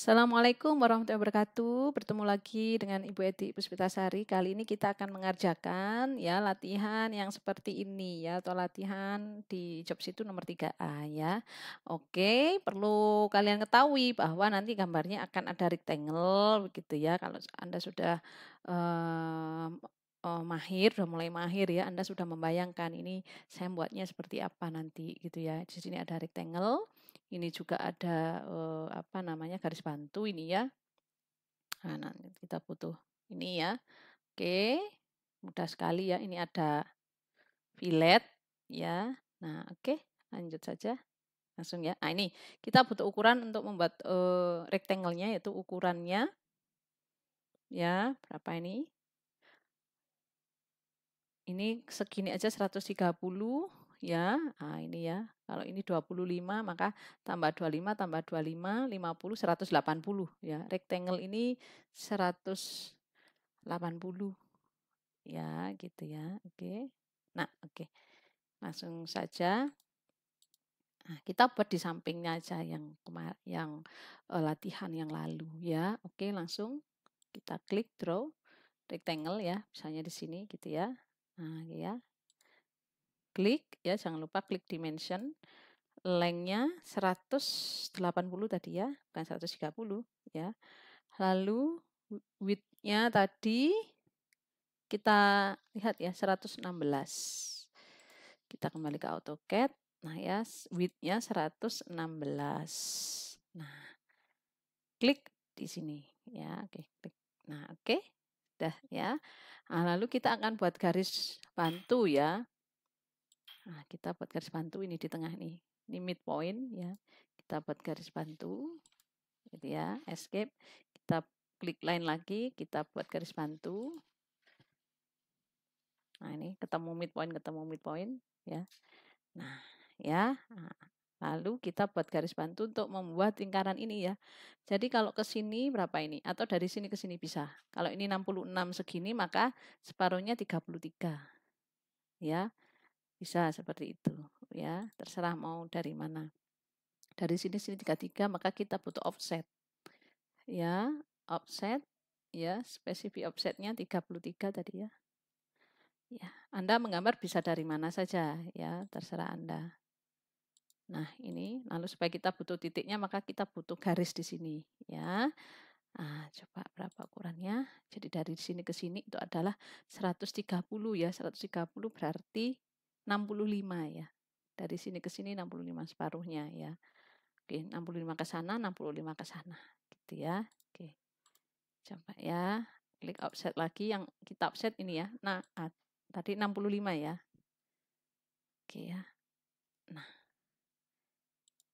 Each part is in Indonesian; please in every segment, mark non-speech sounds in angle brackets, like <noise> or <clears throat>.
Assalamualaikum warahmatullahi wabarakatuh. Bertemu lagi dengan Ibu Eti Puspitasari. Kali ini kita akan mengerjakan ya latihan yang seperti ini ya atau latihan di job situ nomor 3A ya. Oke, perlu kalian ketahui bahwa nanti gambarnya akan ada rectangle begitu ya. Kalau Anda sudah um, oh, mahir, sudah mulai mahir ya, Anda sudah membayangkan ini saya buatnya seperti apa nanti gitu ya. Di sini ada rectangle. Ini juga ada eh, apa namanya garis bantu ini ya. Nah, nanti kita butuh ini ya. Oke, mudah sekali ya. Ini ada fillet ya. Nah, oke, lanjut saja. Langsung ya. Nah, ini kita butuh ukuran untuk membuat eh, rectangle-nya yaitu ukurannya ya, berapa ini? Ini segini aja 130 ya. Nah, ini ya. Kalau ini 25 maka tambah 25 tambah 25 50 180 ya. Rectangle ini 180 ya gitu ya. Oke. Nah, oke. Langsung saja Nah, kita buat di sampingnya aja yang kemar yang uh, latihan yang lalu ya. Oke, langsung kita klik draw rectangle ya, misalnya di sini gitu ya. Nah, ya klik ya jangan lupa klik dimension lengthnya 180 tadi ya bukan 130 ya lalu widthnya tadi kita lihat ya 116 kita kembali ke AutoCAD nah ya widthnya 116 nah klik di sini ya oke klik nah oke Dah, ya. Nah, lalu kita akan buat garis bantu ya. Nah, kita buat garis bantu ini di tengah nih. Ini midpoint ya. Kita buat garis bantu. Gitu ya, escape. Kita klik line lagi, kita buat garis bantu. Nah, ini ketemu midpoint, ketemu midpoint ya. Nah, ya. lalu kita buat garis bantu untuk membuat lingkaran ini ya. Jadi kalau ke sini berapa ini? Atau dari sini ke sini bisa. Kalau ini 66 segini maka separuhnya 33. Ya. Bisa seperti itu ya, terserah mau dari mana. Dari sini sini 33 maka kita butuh offset. Ya, offset ya, spesifik offsetnya 33 tadi ya. Ya, Anda menggambar bisa dari mana saja ya, terserah Anda. Nah, ini lalu supaya kita butuh titiknya maka kita butuh garis di sini ya. Nah, coba berapa ukurannya? Jadi dari sini ke sini itu adalah 130 ya. 130 berarti 65 ya. Dari sini ke sini 65 separuhnya ya. Oke, 65 ke sana, 65 ke sana gitu ya. Oke. Coba ya, klik offset lagi yang kita offset ini ya. Nah, ah, tadi 65 ya. Oke ya. Nah.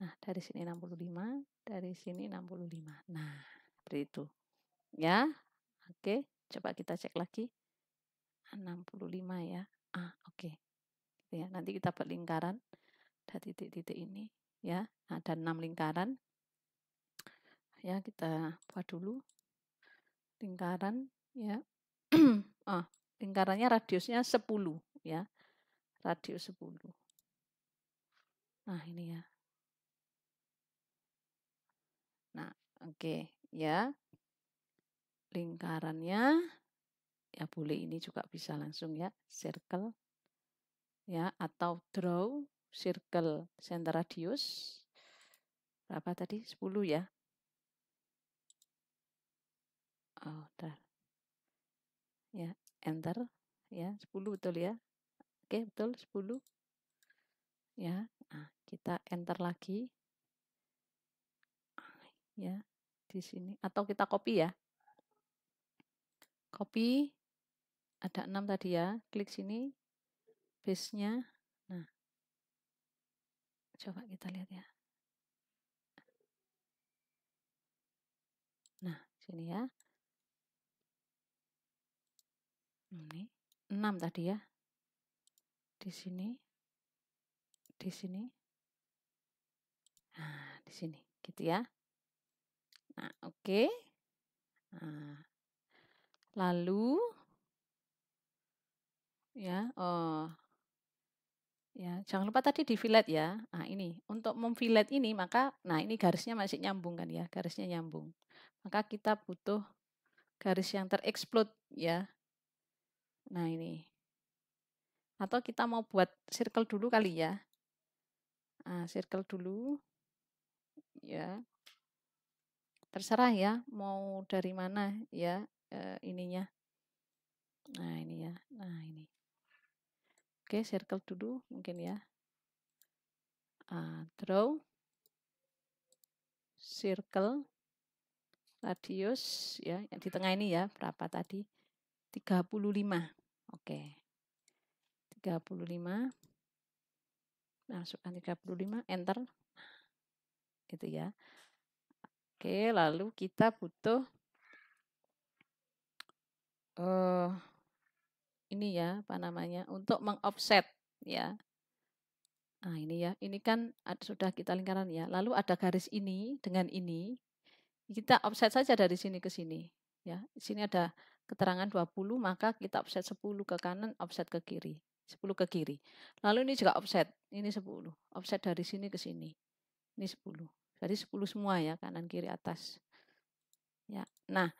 Nah, dari sini 65, dari sini 65. Nah, seperti itu. Ya. Oke, coba kita cek lagi. 65 ah, ya. Ah, oke. Okay ya nanti kita buat lingkaran ada titik-titik ini ya nah, ada enam lingkaran ya kita buat dulu lingkaran ya ah <clears throat> lingkarannya radiusnya 10 ya radius 10 nah ini ya nah oke okay, ya lingkarannya ya boleh ini juga bisa langsung ya circle ya atau draw circle center radius berapa tadi 10 ya oh dah ya enter ya 10 betul ya oke betul 10 ya nah, kita enter lagi ya di sini atau kita copy ya copy ada enam tadi ya klik sini base-nya. Nah, coba kita lihat ya. Nah, sini ya. Ini 6 tadi ya. Di sini. Di sini. Nah, di sini gitu ya. Nah, oke. Okay. Nah, lalu ya, oh, Ya, jangan lupa tadi di fillet ya. Nah, ini untuk memfillet ini maka nah ini garisnya masih nyambung kan ya, garisnya nyambung. Maka kita butuh garis yang tereksplod ya. Nah, ini. Atau kita mau buat circle dulu kali ya. Nah, circle dulu. Ya. Terserah ya mau dari mana ya e, ininya. Nah, ini ya. Nah, ini. Oke, okay, circle to do mungkin ya. Uh, draw circle radius ya yang di tengah ini ya berapa tadi 35 oke okay. 35 masukkan 35 enter gitu ya oke lalu kita butuh uh, ini ya apa namanya untuk mengoffset ya nah ini ya ini kan sudah kita lingkaran ya lalu ada garis ini dengan ini kita offset saja dari sini ke sini ya di sini ada keterangan 20 maka kita offset 10 ke kanan offset ke kiri 10 ke kiri lalu ini juga offset ini 10 offset dari sini ke sini ini 10 dari 10 semua ya kanan kiri atas ya nah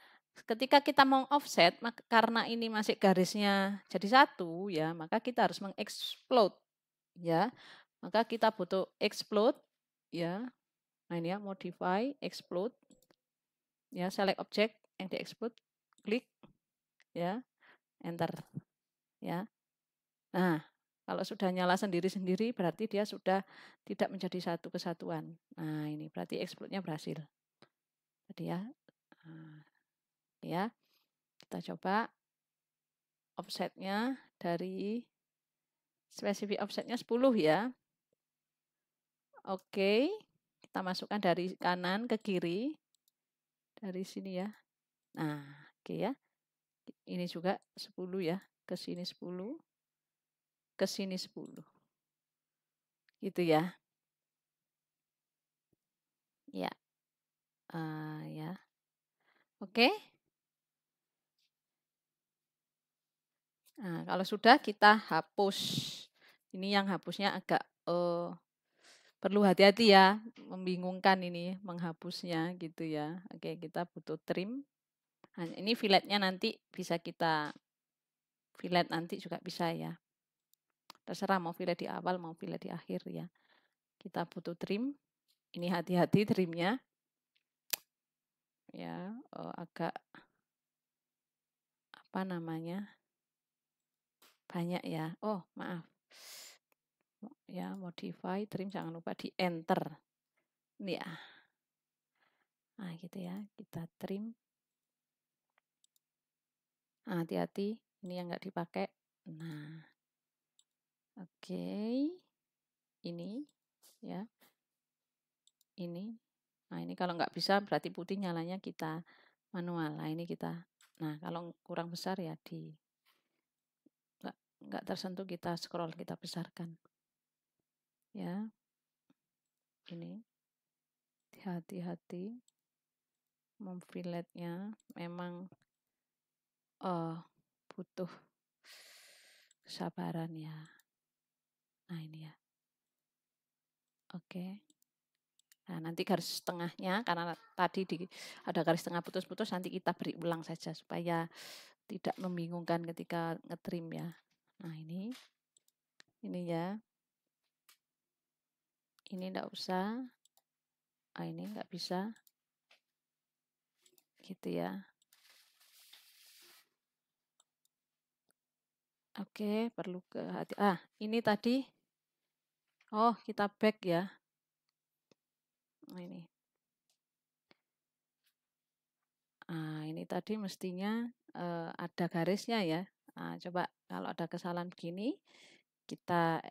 ketika kita mau offset maka, karena ini masih garisnya jadi satu ya maka kita harus mengexplode ya maka kita butuh explode ya nah ini ya modify explode ya select object yang di explode klik ya enter ya nah kalau sudah nyala sendiri-sendiri berarti dia sudah tidak menjadi satu kesatuan nah ini berarti explode-nya berhasil tadi ya ah, ya. Kita coba offsetnya dari spesifik offsetnya 10 ya. Oke, kita masukkan dari kanan ke kiri. Dari sini ya. Nah, oke ya. Ini juga 10 ya. Ke sini 10. Ke sini 10. Gitu ya. Ya. Uh, ya. Oke. Okay. Nah, kalau sudah kita hapus. Ini yang hapusnya agak uh, perlu hati-hati ya, membingungkan ini menghapusnya gitu ya. Oke, kita butuh trim. Nah, ini filletnya nanti bisa kita fillet nanti juga bisa ya. Terserah mau fillet di awal mau fillet di akhir ya. Kita butuh trim. Ini hati-hati trimnya. Ya, eh, agak apa namanya? Banyak ya. Oh, maaf. Ya, modify, trim jangan lupa di enter. Ya. Nah, gitu ya. Kita trim. Ah, hati-hati, ini yang enggak dipakai. Nah, oke. Okay. Ini, ya. Ini. Nah, ini kalau enggak bisa berarti putih nyalanya kita manual. Nah, ini kita. Nah, kalau kurang besar ya di nggak tersentuh kita scroll kita besarkan ya ini hati-hati memfiletnya memang oh butuh kesabaran ya nah ini ya oke Nah, nanti garis setengahnya karena tadi di, ada garis setengah putus-putus nanti kita beri ulang saja supaya tidak membingungkan ketika ngetrim ya. Nah ini, ini ya. Ini enggak usah. Nah, ini enggak bisa. Gitu ya. Oke, perlu ke hati. Ah, ini tadi. Oh, kita back ya. Nah, ini. Ah, ini tadi mestinya uh, ada garisnya ya. Nah, coba kalau ada kesalahan begini, kita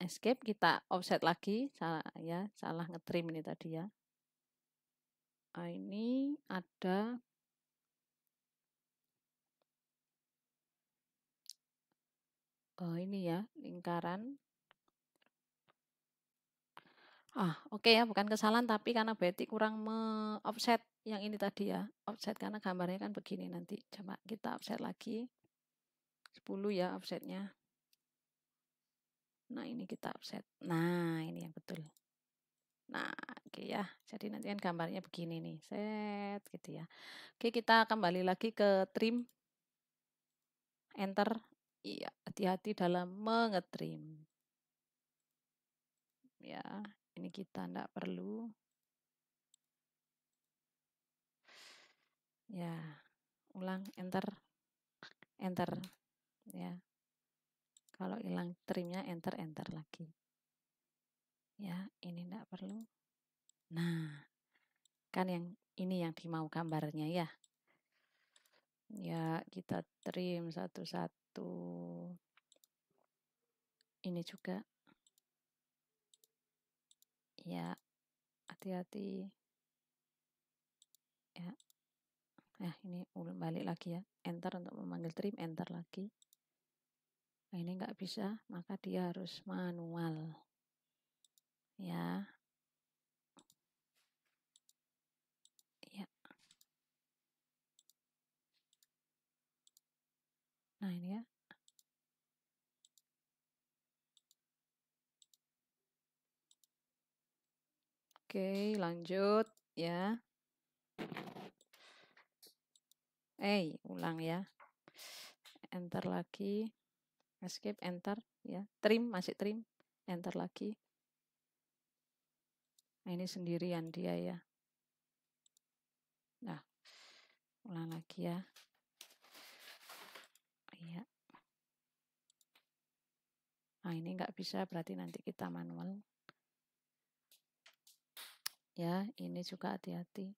escape, kita offset lagi, salah ya, salah ngetrim ini tadi ya. Nah, ini ada oh, ini ya lingkaran. Ah, oke okay ya, bukan kesalahan tapi karena Betty kurang me-offset yang ini tadi ya. Offset karena gambarnya kan begini nanti. Coba kita offset lagi ya offsetnya. Nah, ini kita offset. Nah, ini yang betul. Nah, oke okay ya. Jadi nanti kan gambarnya begini nih. Set gitu ya. Oke, kita kembali lagi ke trim. Enter. Iya, hati-hati dalam mengetrim. Ya, ini kita tidak perlu. Ya, ulang enter. Enter ya kalau hilang trimnya enter enter lagi ya ini tidak perlu nah kan yang ini yang dimau gambarnya ya ya kita trim satu-satu ini juga ya hati-hati ya nah ini balik lagi ya enter untuk memanggil trim enter lagi Nah, ini nggak bisa, maka dia harus manual. Ya. Ya. Nah, ini ya. Oke, lanjut ya. Eh, hey, ulang ya. Enter lagi escape enter ya trim masih trim enter lagi nah, ini sendirian dia ya nah ulang lagi ya iya nah ini nggak bisa berarti nanti kita manual ya ini juga hati-hati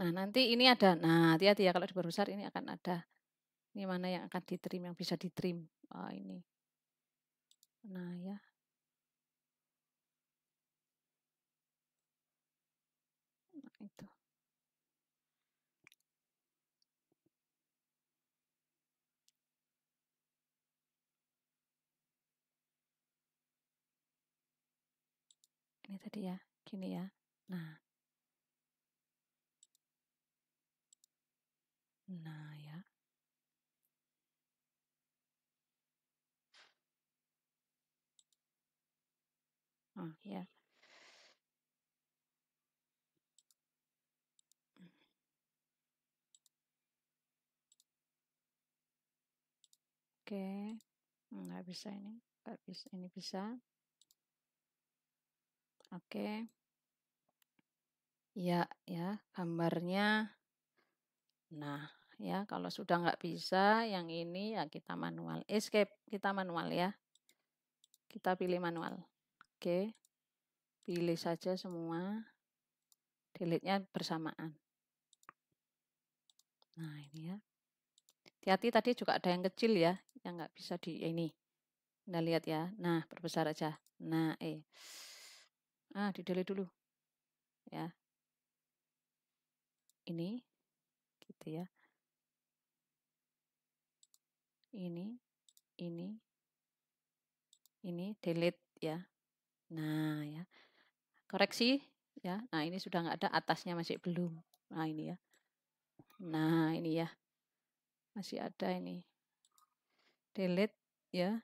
nah nanti ini ada nah hati-hati ya kalau diperbesar ini akan ada ini mana yang akan ditrim, yang bisa ditrim. Oh, ini. Nah, ya. Nah, itu. ini tadi ya, gini ya. Nah. Nah. ya. Oke, okay. nggak bisa ini, nggak bisa ini bisa. Oke, ya ya gambarnya. Nah, ya kalau sudah nggak bisa, yang ini ya kita manual escape, kita manual ya. Kita pilih manual. Oke. Pilih saja semua. Delete-nya bersamaan. Nah, ini ya. Hati-hati tadi juga ada yang kecil ya, yang nggak bisa di ini. Anda lihat ya. Nah, perbesar aja. Nah, eh. Ah, di delete dulu. Ya. Ini gitu ya. Ini, ini, ini delete ya. Nah, ya. Koreksi ya. Nah, ini sudah nggak ada atasnya masih belum. Nah, ini ya. Nah, ini ya. Masih ada ini. Delete ya.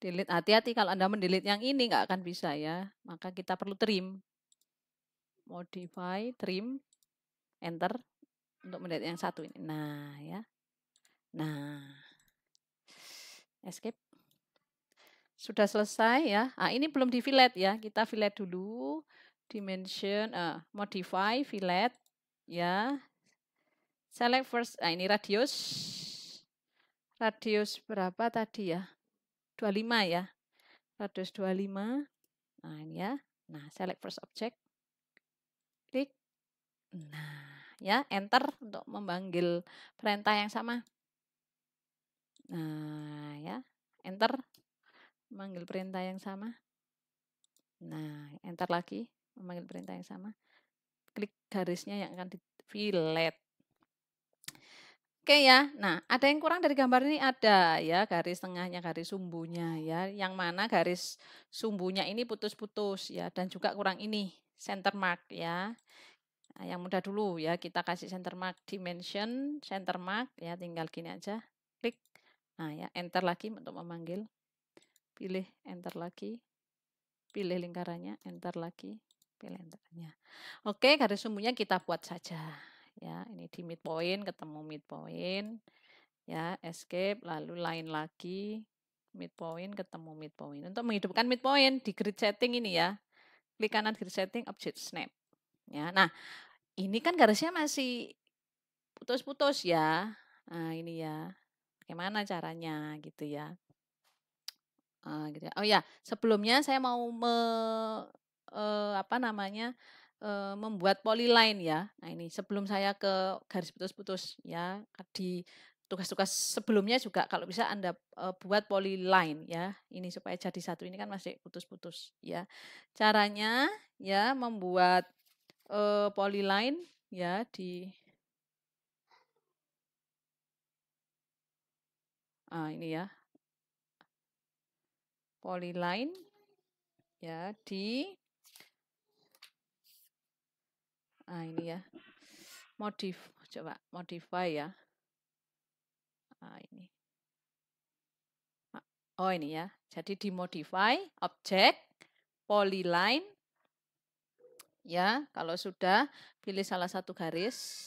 Delete hati-hati kalau Anda mendelete yang ini nggak akan bisa ya. Maka kita perlu trim. Modify, trim, enter untuk mendelete yang satu ini. Nah, ya. Nah. Escape sudah selesai ya. Ah, ini belum di fillet ya. Kita fillet dulu. Dimension, uh, modify fillet ya. Select first. Nah, ini radius. Radius berapa tadi ya? 25 ya. Radius 25. Nah, ini ya. Nah, select first object. Klik. Nah, ya, enter untuk memanggil perintah yang sama. Nah, ya, enter memanggil perintah yang sama. Nah, enter lagi, memanggil perintah yang sama. Klik garisnya yang akan di fillet. Oke ya, nah ada yang kurang dari gambar ini ada ya garis tengahnya, garis sumbunya ya, yang mana garis sumbunya ini putus-putus ya dan juga kurang ini center mark ya. Nah, yang mudah dulu ya kita kasih center mark dimension center mark ya tinggal gini aja klik nah ya enter lagi untuk memanggil pilih enter lagi, pilih lingkarannya, enter lagi, pilih enternya. Oke, garis sumbunya kita buat saja. Ya, ini di midpoint, ketemu midpoint. Ya, escape, lalu line lagi, midpoint, ketemu midpoint. Untuk menghidupkan midpoint di grid setting ini ya, klik kanan grid setting, object snap. Ya, nah ini kan garisnya masih putus-putus ya. Nah, ini ya. Bagaimana caranya gitu ya. Uh, gitu. Ya. Oh ya, sebelumnya saya mau me, uh, apa namanya uh, membuat polyline ya. Nah ini sebelum saya ke garis putus-putus ya di tugas-tugas sebelumnya juga kalau bisa Anda uh, buat polyline ya. Ini supaya jadi satu ini kan masih putus-putus ya. Caranya ya membuat uh, polyline ya di ah ini ya polyline ya di ah ini ya modif coba modify ya ah ini ah, oh ini ya jadi di modify objek polyline ya kalau sudah pilih salah satu garis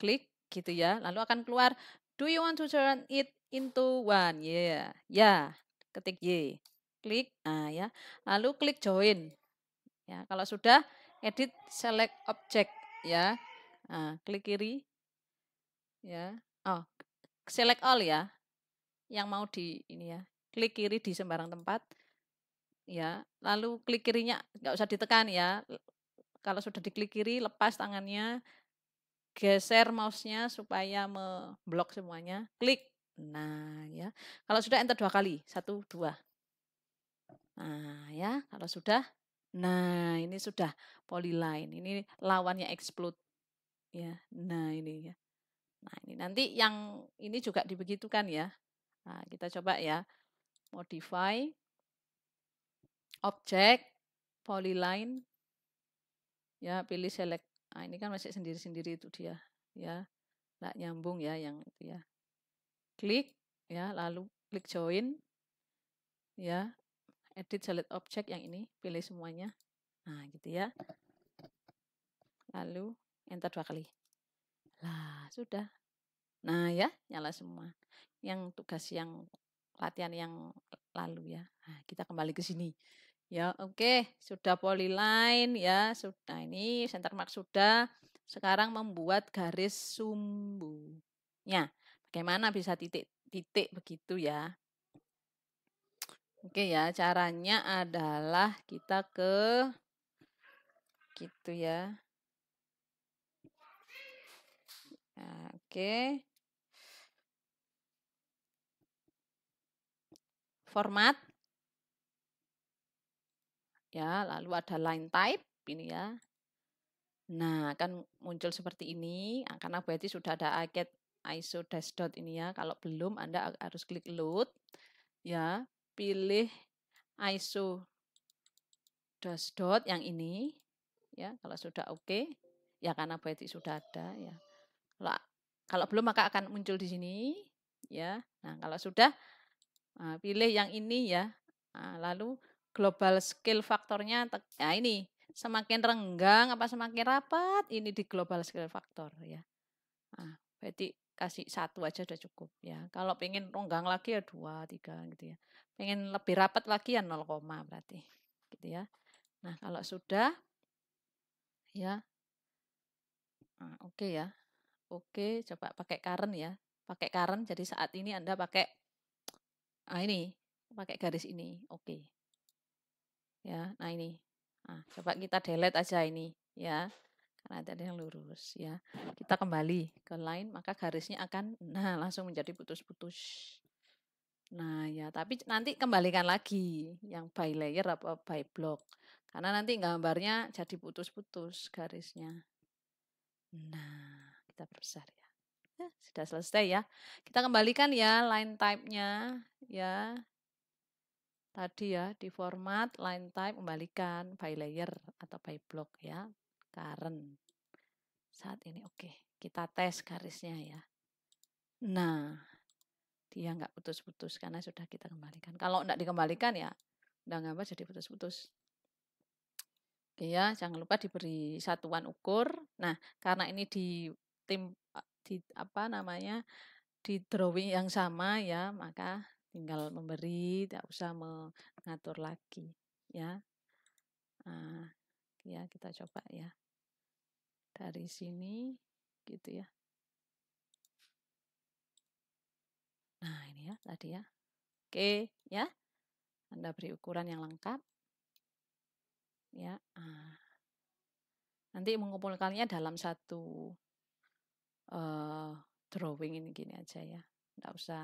klik gitu ya lalu akan keluar do you want to turn it into one yeah. ya yeah ketik Y. Klik, nah ya. Lalu klik join. Ya, kalau sudah edit select object ya. Nah, klik kiri. Ya. Oh, select all ya. Yang mau di ini ya. Klik kiri di sembarang tempat. Ya, lalu klik kirinya nggak usah ditekan ya. Kalau sudah diklik kiri, lepas tangannya, geser mouse-nya supaya memblok semuanya. Klik. Nah, kalau sudah enter dua kali, satu dua. Nah ya, kalau sudah, nah ini sudah polyline. Ini lawannya explode. Ya, nah ini ya. Nah ini nanti yang ini juga dibegitukan ya. Nah, kita coba ya, modify objek polyline. Ya, pilih select. Nah, ini kan masih sendiri-sendiri itu dia. Ya, nggak nyambung ya yang itu ya. Klik ya lalu klik join ya edit select object yang ini pilih semuanya nah gitu ya lalu enter dua kali lah sudah nah ya nyala semua yang tugas yang latihan yang lalu ya nah, kita kembali ke sini ya oke okay. sudah polyline ya sudah ini center mark sudah sekarang membuat garis sumbunya bagaimana bisa titik titik begitu ya. Oke ya, caranya adalah kita ke gitu ya. ya oke. Format. Ya, lalu ada line type ini ya. Nah, akan muncul seperti ini karena berarti sudah ada aket ISO dashboard ini ya. Kalau belum Anda harus klik load ya, pilih ISO dashboard yang ini ya. Kalau sudah oke okay, ya karena berarti sudah ada ya. Kalau kalau belum maka akan muncul di sini ya. Nah, kalau sudah ah, pilih yang ini ya. Nah, lalu global scale faktornya ya ini semakin renggang apa semakin rapat ini di global scale faktor ya. Nah, berarti kasih satu aja udah cukup ya. Kalau pengen ronggang lagi ya dua, tiga gitu ya. Pengen lebih rapat lagi ya nol koma berarti gitu ya. Nah kalau sudah ya, nah, oke okay ya, oke okay, coba pakai karen ya, pakai karen Jadi saat ini anda pakai nah ini, pakai garis ini, oke. Okay. Ya, nah ini. Nah, coba kita delete aja ini ya karena ada yang lurus ya. Kita kembali ke line maka garisnya akan nah langsung menjadi putus-putus. Nah ya tapi nanti kembalikan lagi yang by layer apa by block karena nanti gambarnya jadi putus-putus garisnya. Nah kita perbesar ya. Ya, sudah selesai ya. Kita kembalikan ya line type-nya ya. Tadi ya di format line type kembalikan by layer atau by block ya current saat ini. Oke, kita tes garisnya ya. Nah, dia nggak putus-putus karena sudah kita kembalikan. Kalau nggak dikembalikan ya, udah apa jadi putus-putus. Oke ya, jangan lupa diberi satuan ukur. Nah, karena ini di tim eh, di apa namanya di drawing yang sama ya, maka tinggal memberi, tidak usah mengatur lagi ya. Nah, ya kita coba ya dari sini gitu ya nah ini ya tadi ya oke ya anda beri ukuran yang lengkap ya ah. nanti mengumpulkannya dalam satu uh, drawing ini gini aja ya tidak usah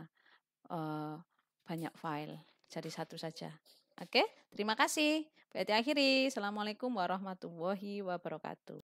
uh, banyak file jadi satu saja Oke, terima kasih. Berarti akhiri. Assalamualaikum warahmatullahi wabarakatuh.